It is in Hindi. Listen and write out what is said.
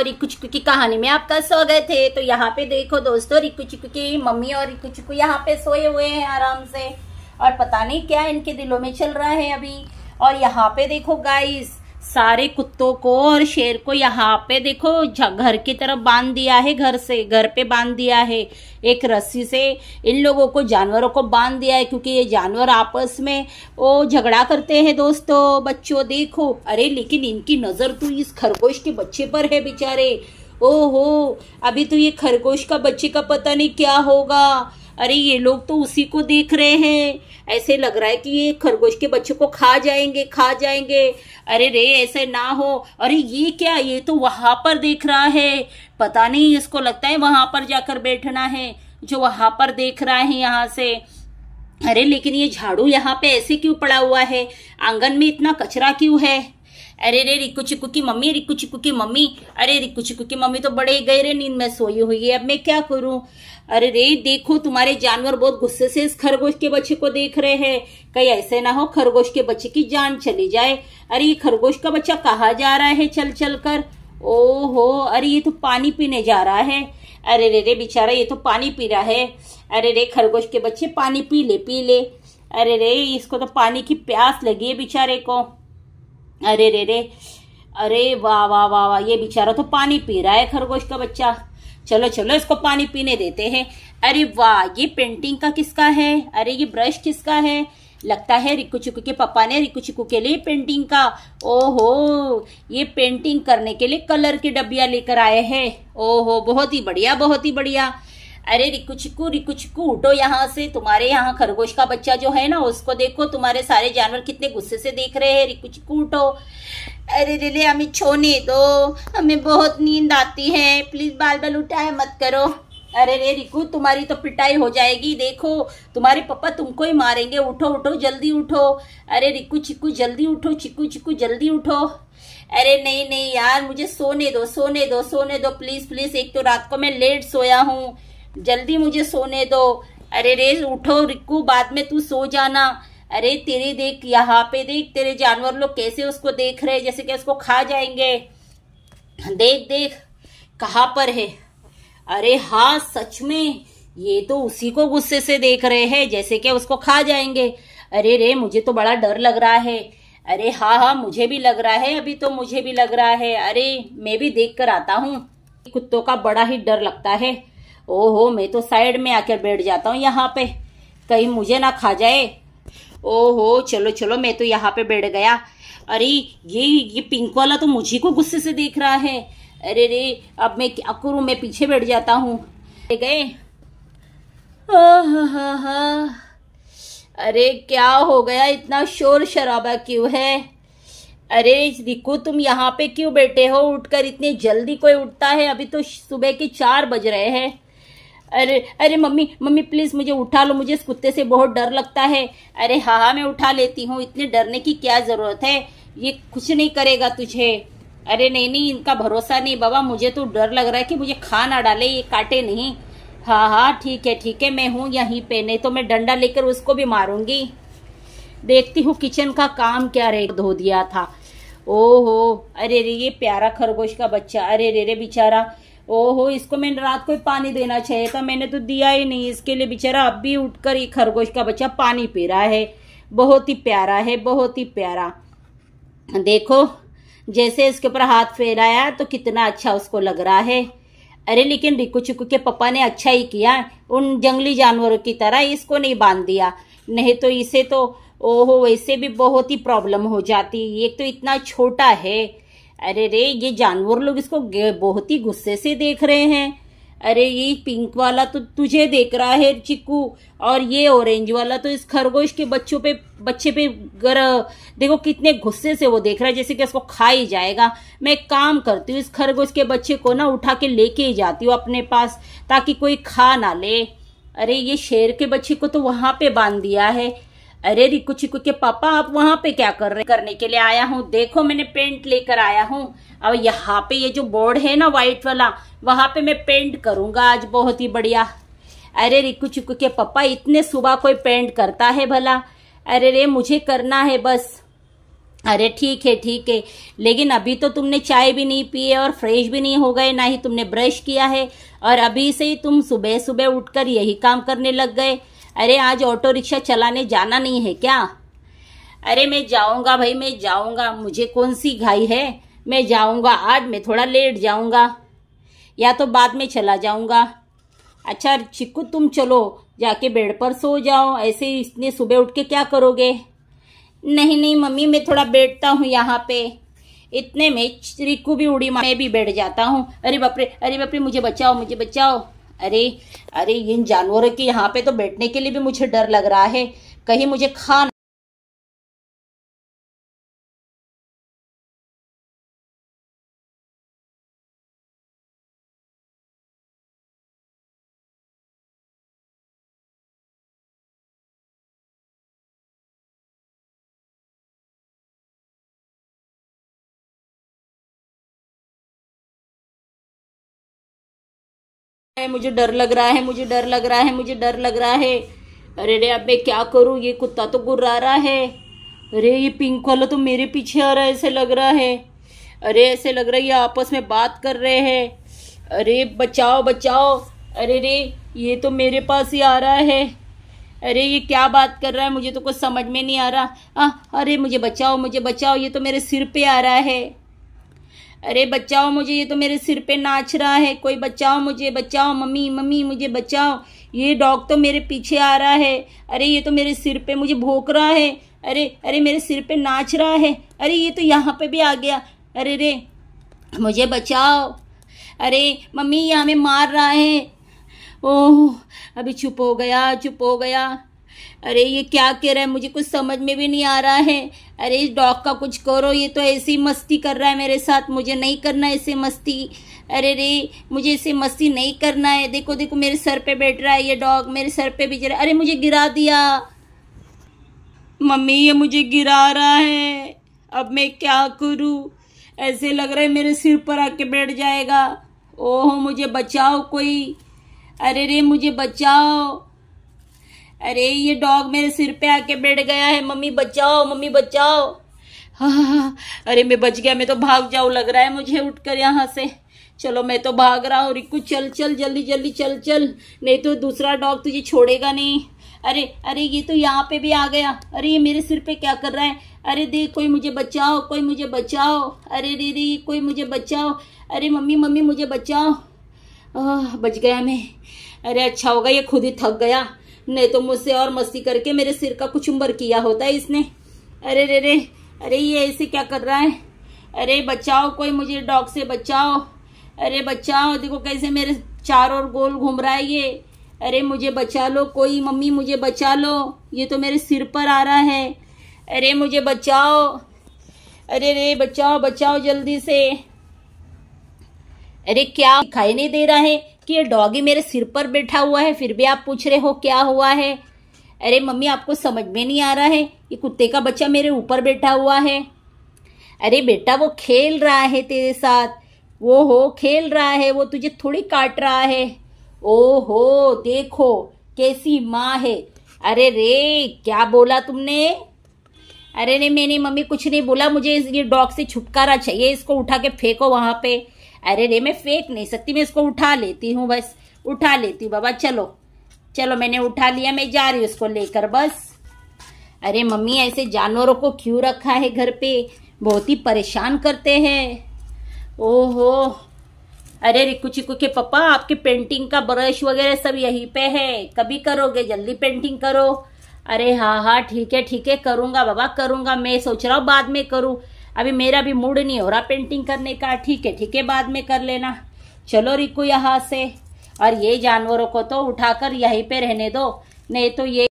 और रिक्कू चिक्कू की कहानी में आपका स्वागत है तो यहाँ पे देखो दोस्तों रिक्कू चिक्कू की मम्मी और रिक्कू चिक्कू यहाँ पे सोए हुए हैं आराम से और पता नहीं क्या इनके दिलों में चल रहा है अभी और यहाँ पे देखो गाइस सारे कुत्तों को और शेर को यहाँ पे देखो घर की तरफ बांध दिया है घर से घर पे बांध दिया है एक रस्सी से इन लोगों को जानवरों को बांध दिया है क्योंकि ये जानवर आपस में वो झगड़ा करते हैं दोस्तों बच्चों देखो अरे लेकिन इनकी नज़र तो इस खरगोश के बच्चे पर है बेचारे ओहो अभी तो ये खरगोश का बच्चे का पता नहीं क्या होगा अरे ये लोग तो उसी को देख रहे हैं ऐसे लग रहा है कि ये खरगोश के बच्चे को खा जाएंगे खा जाएंगे अरे रे ऐसे ना हो अरे ये क्या ये तो वहां पर देख रहा है पता नहीं इसको लगता है वहां पर जाकर बैठना है जो वहां पर देख रहा है यहाँ से अरे लेकिन ये झाड़ू यहाँ पे ऐसे क्यों पड़ा हुआ है आंगन में इतना कचरा क्यों है अरे रे रिक्कू चिक्कू की मम्मी रिक्कू चिक्कू की मम्मी अरे रिक्कू चिकु की मम्मी तो बड़े गए रे नींद में सोई हुई है अब मैं क्या करूं अरे रे देखो तुम्हारे जानवर बहुत गुस्से से इस खरगोश के बच्चे को देख रहे हैं कहीं ऐसे ना हो खरगोश के बच्चे की जान चली जाए अरे ये खरगोश का बच्चा कहाँ जा रहा है चल चल कर ओहो अरे ये तो पानी पीने जा रहा है अरे रे रे बेचारा ये तो पानी पी रहा है अरे रे खरगोश के बच्चे पानी पी ले पी ले अरे रे इसको तो पानी की प्यास लगी है बेचारे को अरे रे रे अरे वाह वाह वाह वाह ये बेचारा तो पानी पी रहा है खरगोश का बच्चा चलो चलो इसको पानी पीने देते हैं अरे वाह ये पेंटिंग का किसका है अरे ये ब्रश किसका है लगता है रिकू चिकू के पापा ने रिकू चिकू के लिए पेंटिंग का ओहो ये पेंटिंग करने के लिए कलर के डब्बिया लेकर आए हैं ओहो बहुत ही बढ़िया बहुत ही बढ़िया अरे रिकू चिकू रिकू चिकू उठो यहाँ से तुम्हारे यहाँ खरगोश का बच्चा जो है ना उसको देखो तुम्हारे सारे जानवर कितने गुस्से से देख रहे हैं रिकू चिकू उठो अरे रिले हमें छोने दो हमें बहुत नींद आती है प्लीज बाल बाल उठाए मत करो अरे रे रिकू तुम्हारी तो पिटाई हो जाएगी देखो तुम्हारे पापा तुमको ही मारेंगे उठो उठो जल्दी उठो अरे रिकू चिकू जल्दी उठो चिकू चिकू जल्दी उठो अरे नहीं नहीं यार मुझे सोने दो सोने दो सोने दो प्लीज प्लीज एक तो रात को मैं लेट सोया हूँ जल्दी मुझे सोने दो अरे रे उठो रिक्कू बाद में तू सो जाना अरे तेरे देख यहाँ पे देख तेरे जानवर लोग कैसे उसको देख रहे जैसे कि उसको खा जाएंगे देख देख कहाँ पर है अरे हाँ सच में ये तो उसी को गुस्से से देख रहे हैं जैसे कि उसको खा जाएंगे अरे रे मुझे तो बड़ा डर लग रहा है अरे हाँ हाँ मुझे भी लग रहा है अभी तो मुझे भी लग रहा है अरे मैं भी देख कर आता हूँ कुत्तों का बड़ा ही डर लगता है ओहो मैं तो साइड में आकर बैठ जाता हूँ यहाँ पे कहीं मुझे ना खा जाए ओहो चलो चलो मैं तो यहाँ पे बैठ गया अरे ये ये पिंक वाला तो मुझे को गुस्से से देख रहा है अरे रे अब मैं क्या करूँ मैं पीछे बैठ जाता हूँ गए अरे क्या हो गया इतना शोर शराबा क्यों है अरे रिकू तुम यहाँ पे क्यों बैठे हो उठकर इतनी जल्दी कोई उठता है अभी तो सुबह के चार बज रहे हैं अरे अरे मम्मी मम्मी प्लीज़ मुझे उठा लो मुझे इस कुत्ते से बहुत डर लगता है अरे हाँ हाँ मैं उठा लेती हूँ इतने डरने की क्या ज़रूरत है ये कुछ नहीं करेगा तुझे अरे नहीं नहीं इनका भरोसा नहीं बाबा मुझे तो डर लग रहा है कि मुझे खा ना डाले ये काटे नहीं हाँ हाँ ठीक है ठीक है मैं हूँ यहीं पे नहीं तो मैं डंडा लेकर उसको भी मारूंगी देखती हूँ किचन का काम क्या रे धो दिया था ओहो अरे रे ये प्यारा खरगोश का बच्चा अरे रे रे बेचारा ओहो इसको मैंने रात को ही पानी देना चाहिए था मैंने तो दिया ही नहीं इसके लिए बेचारा अब भी उठकर ये खरगोश का बच्चा पानी पी रहा है बहुत ही प्यारा है बहुत ही प्यारा देखो जैसे इसके ऊपर हाथ फेराया तो कितना अच्छा उसको लग रहा है अरे लेकिन रिकू चिकू के पापा ने अच्छा ही किया उन जंगली जानवरों की तरह इसको नहीं बांध दिया नहीं तो इसे तो ओहो वैसे भी बहुत ही प्रॉब्लम हो जाती एक तो इतना छोटा है अरे रे ये जानवर लोग इसको बहुत ही गुस्से से देख रहे हैं अरे ये पिंक वाला तो तुझे देख रहा है चिक्कू और ये ऑरेंज वाला तो इस खरगोश के बच्चों पे बच्चे पे गर देखो कितने गुस्से से वो देख रहा है जैसे कि इसको खा ही जाएगा मैं काम करती हूँ इस खरगोश के बच्चे को ना उठा के लेके ही जाती हूँ अपने पास ताकि कोई खा ना ले अरे ये शेर के बच्चे को तो वहां पे बांध दिया है अरे रिकू चिकू के पापा आप वहां पे क्या कर रहे करने के लिए आया हूँ देखो मैंने पेंट लेकर आया हूँ अब यहाँ पे ये जो बोर्ड है ना व्हाइट वाला वहां पे मैं पेंट करूंगा आज बहुत ही बढ़िया अरे रिकू चिकू के पापा इतने सुबह कोई पेंट करता है भला अरे रे मुझे करना है बस अरे ठीक है ठीक है लेकिन अभी तो तुमने चाय भी नहीं पिए और फ्रेश भी नहीं हो गए ना ही तुमने ब्रश किया है और अभी से ही तुम सुबह सुबह उठकर यही काम करने लग गए अरे आज ऑटो रिक्शा चलाने जाना नहीं है क्या अरे मैं जाऊंगा भाई मैं जाऊंगा मुझे कौन सी घाई है मैं जाऊंगा आज मैं थोड़ा लेट जाऊंगा या तो बाद में चला जाऊंगा अच्छा चिक्कू तुम चलो जाके बेड पर सो जाओ ऐसे इतने सुबह उठ के क्या करोगे नहीं नहीं मम्मी मैं थोड़ा बैठता हूँ यहाँ पे इतने में रिक्कू भी उड़ी मैं भी बैठ जाता हूँ अरे बापरे अरे बापरे मुझे बचाओ मुझे बचाओ अरे अरे इन जानवरों के यहाँ पे तो बैठने के लिए भी मुझे डर लग रहा है कहीं मुझे खा है मुझे डर लग रहा है मुझे डर लग रहा है मुझे डर लग रहा है अरे रे अब मैं क्या करूँ ये कुत्ता तो गुर्रा रहा है अरे ये पिंक वाला तो मेरे पीछे आ रहा है ऐसे लग रहा है अरे ऐसे लग रहा है ये आपस में बात कर रहे हैं अरे बचाओ बचाओ अरे रे ये तो मेरे पास ही आ रहा है अरे ये क्या बात कर रहा है मुझे तो कुछ समझ में नहीं आ रहा आ, अरे मुझे बचाओ मुझे बचाओ ये तो मेरे सिर पे आ रहा है अरे बचाओ मुझे ये तो मेरे सिर पे नाच रहा है कोई बचाओ मुझे बचाओ मम्मी मम्मी मुझे बचाओ ये डॉग तो मेरे पीछे आ रहा है अरे ये तो मेरे सिर पे मुझे भोंक रहा है अरे अरे मेरे सिर पे नाच रहा है अरे ये तो यहाँ पे भी आ गया अरे रे मुझे बचाओ अरे मम्मी ये हमें मार रहा है ओह अभी चुप हो गया चुप हो गया अरे ये क्या कह रहा है मुझे कुछ समझ में भी नहीं आ रहा है अरे इस डॉग का कुछ करो ये तो ऐसी मस्ती कर रहा है मेरे साथ मुझे नहीं करना ऐसे मस्ती अरे रे मुझे ऐसे मस्ती नहीं करना है देखो देखो मेरे सर पे बैठ रहा है ये डॉग मेरे सर पे भी रहा अरे मुझे गिरा दिया मम्मी ये मुझे गिरा रहा है अब मैं क्या करूँ ऐसे लग रहा है मेरे सिर पर आके बैठ जाएगा ओहो मुझे बचाओ कोई अरे रे मुझे बचाओ अरे ये डॉग मेरे सिर पे आके बैठ गया है मम्मी बचाओ मम्मी बचाओ हाँ, हाँ, हाँ। अरे मैं बच गया मैं तो भाग जाऊँ लग रहा है मुझे उठकर यहाँ से चलो मैं तो भाग रहा हूँ रिक्कू चल चल जल्दी जल्दी चल चल नहीं तो दूसरा डॉग तुझे छोड़ेगा नहीं अरे अरे ये तो यहाँ पे भी आ गया अरे ये मेरे सिर पे क्या कर रहा है अरे दे कोई मुझे बचाओ कोई मुझे बचाओ अरे रे रे कोई मुझे बचाओ अरे मम्मी मम्मी मुझे बचाओ आ, बच गया मैं अरे अच्छा होगा ये खुद ही थक गया नहीं तो मुझसे और मस्ती करके मेरे सिर का कुछ उम्र किया होता है इसने अरे रे रे अरे ये ऐसे क्या कर रहा है अरे बचाओ कोई मुझे डॉग से बचाओ अरे बचाओ देखो कैसे मेरे चार और गोल घूम रहा है ये अरे मुझे बचा लो कोई मम्मी मुझे बचा लो ये तो मेरे सिर पर आ रहा है अरे मुझे बचाओ अरे रे बचाओ बचाओ जल्दी से अरे क्या खाई नहीं दे रहा है कि डॉगी मेरे सिर पर बैठा हुआ है फिर भी आप पूछ रहे हो क्या हुआ है अरे मम्मी आपको समझ में नहीं आ रहा है ये कुत्ते का बच्चा मेरे ऊपर बैठा हुआ है अरे बेटा वो खेल रहा है तेरे साथ वो हो खेल रहा है वो तुझे थोड़ी काट रहा है ओ हो देखो कैसी माँ है अरे रे क्या बोला तुमने अरे नहीं मैंने मम्मी कुछ नहीं बोला मुझे ये डॉग से छुटकारा चाहिए इसको उठा के फेंको वहाँ पे अरे रे मैं फेंक नहीं सकती मैं इसको उठा लेती हूँ बस उठा लेती हूँ बाबा चलो चलो मैंने उठा लिया मैं जा रही हूँ इसको लेकर बस अरे मम्मी ऐसे जानवरों को क्यों रखा है घर पे बहुत ही परेशान करते हैं ओहो अरे रिकू चिकू के पापा आपके पेंटिंग का ब्रश वगैरह सब यहीं पे है कभी करोगे जल्दी पेंटिंग करो अरे हाँ हाँ ठीक है ठीक है करूँगा बाबा करूँगा मैं सोच रहा हूँ बाद में करूँ अभी मेरा भी मूड नहीं हो रहा पेंटिंग करने का ठीक है ठीक है बाद में कर लेना चलो रिकू यहाँ से और ये जानवरों को तो उठाकर यहीं पे रहने दो नहीं तो ये